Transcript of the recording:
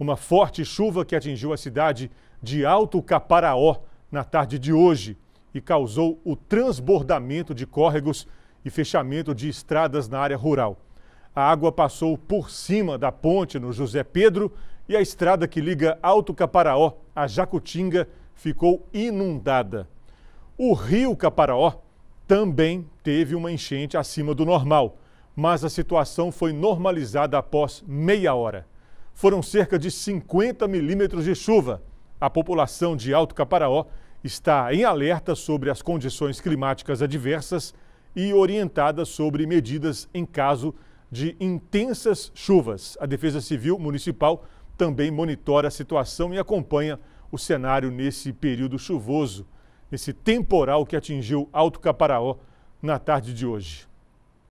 uma forte chuva que atingiu a cidade de Alto Caparaó na tarde de hoje e causou o transbordamento de córregos e fechamento de estradas na área rural. A água passou por cima da ponte no José Pedro e a estrada que liga Alto Caparaó a Jacutinga ficou inundada. O rio Caparaó também teve uma enchente acima do normal, mas a situação foi normalizada após meia hora foram cerca de 50 milímetros de chuva. A população de Alto Caparaó está em alerta sobre as condições climáticas adversas e orientada sobre medidas em caso de intensas chuvas. A Defesa Civil Municipal também monitora a situação e acompanha o cenário nesse período chuvoso, nesse temporal que atingiu Alto Caparaó na tarde de hoje.